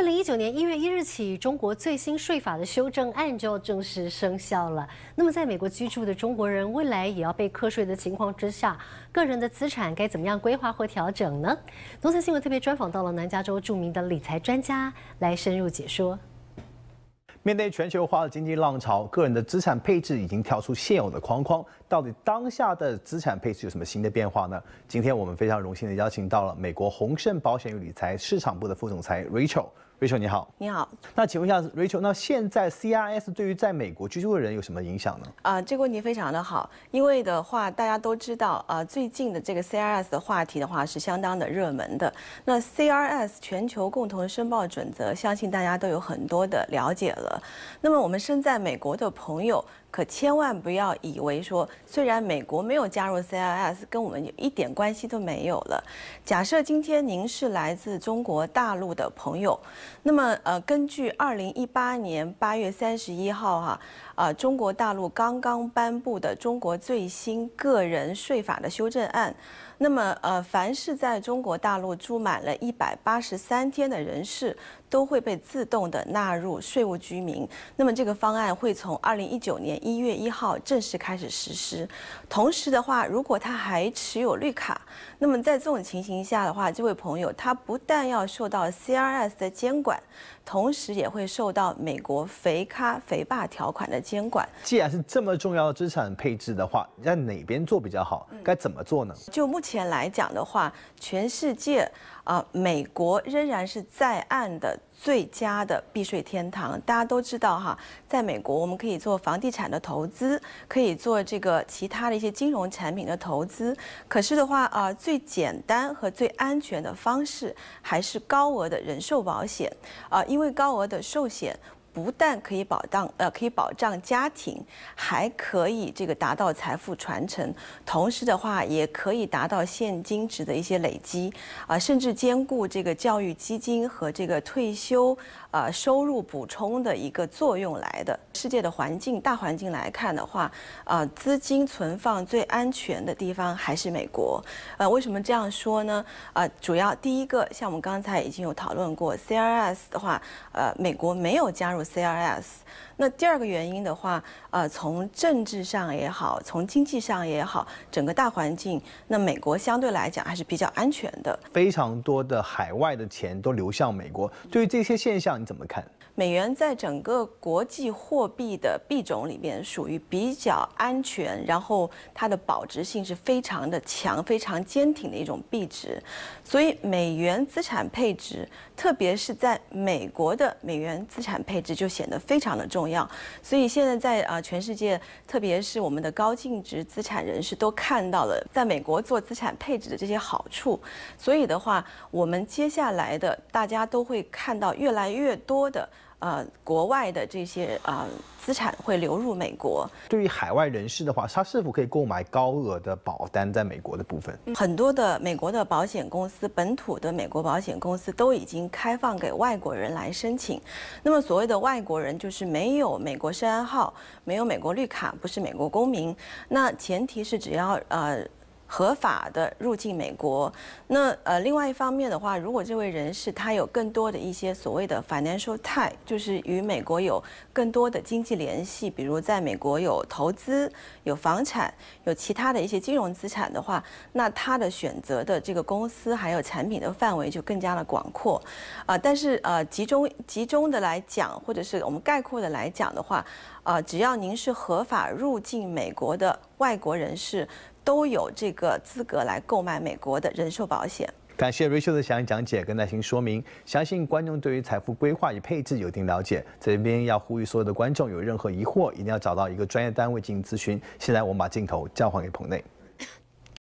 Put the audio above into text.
二零一九年一月一日起，中国最新税法的修正案就要正式生效了。那么，在美国居住的中国人未来也要被课税的情况之下，个人的资产该怎么样规划或调整呢？东森新闻特别专访到了南加州著名的理财专家，来深入解说。面对全球化的经济浪潮，个人的资产配置已经跳出现有的框框。到底当下的资产配置有什么新的变化呢？今天我们非常荣幸的邀请到了美国宏盛保险与理财市场部的副总裁 Rachel。Rachel，你好，你好。那请问一下，Rachel，那现在 CRS 对于在美国居住的人有什么影响呢？啊，这个问题非常的好，因为的话，大家都知道啊，最近的这个 CRS 的话题的话是相当的热门的。那 CRS 全球共同申报准则，相信大家都有很多的了解了。那么我们身在美国的朋友，可千万不要以为说，虽然美国没有加入 CRS，跟我们一点关系都没有了。假设今天您是来自中国大陆的朋友。那么，呃，根据二零一八年八月三十一号哈，啊，中国大陆刚刚颁布的中国最新个人税法的修正案。那么，呃，凡是在中国大陆住满了一百八十三天的人士，都会被自动的纳入税务居民。那么，这个方案会从二零一九年一月一号正式开始实施。同时的话，如果他还持有绿卡，那么在这种情形下的话，这位朋友他不但要受到 CRS 的监管。同时也会受到美国“肥咖肥霸”条款的监管。既然是这么重要的资产配置的话，你在哪边做比较好？该怎么做呢？就目前来讲的话，全世界。啊，美国仍然是在岸的最佳的避税天堂。大家都知道哈，在美国我们可以做房地产的投资，可以做这个其他的一些金融产品的投资。可是的话啊，最简单和最安全的方式还是高额的人寿保险啊，因为高额的寿险。不但可以保障呃可以保障家庭，还可以这个达到财富传承，同时的话也可以达到现金值的一些累积，啊甚至兼顾这个教育基金和这个退休啊收入补充的一个作用来的。世界的环境大环境来看的话，啊资金存放最安全的地方还是美国，呃为什么这样说呢？呃主要第一个像我们刚才已经有讨论过 C R S 的话，呃美国没有加入。C R S。那第二个原因的话，呃，从政治上也好，从经济上也好，整个大环境，那美国相对来讲还是比较安全的。非常多的海外的钱都流向美国，对于这些现象你怎么看？美元在整个国际货币的币种里面属于比较安全，然后它的保值性是非常的强、非常坚挺的一种币值，所以美元资产配置，特别是在美国的美元资产配置。就显得非常的重要，所以现在在啊全世界，特别是我们的高净值资产人士都看到了，在美国做资产配置的这些好处，所以的话，我们接下来的大家都会看到越来越多的。呃，国外的这些啊资产会流入美国。对于海外人士的话，他是否可以购买高额的保单在美国的部分？很多的美国的保险公司，本土的美国保险公司都已经开放给外国人来申请。那么所谓的外国人，就是没有美国安号，没有美国绿卡，不是美国公民。那前提是只要呃。合法的入境美国，那呃，另外一方面的话，如果这位人士他有更多的一些所谓的 financial tie，就是与美国有更多的经济联系，比如在美国有投资、有房产、有其他的一些金融资产的话，那他的选择的这个公司还有产品的范围就更加的广阔。啊，但是呃，集中集中的来讲，或者是我们概括的来讲的话，啊，只要您是合法入境美国的外国人士。都有这个资格来购买美国的人寿保险。感谢 r a c h e l 的详细讲解跟耐心说明，相信观众对于财富规划与配置有一定了解。这边要呼吁所有的观众，有任何疑惑，一定要找到一个专业单位进行咨询。现在我们把镜头交还给彭内。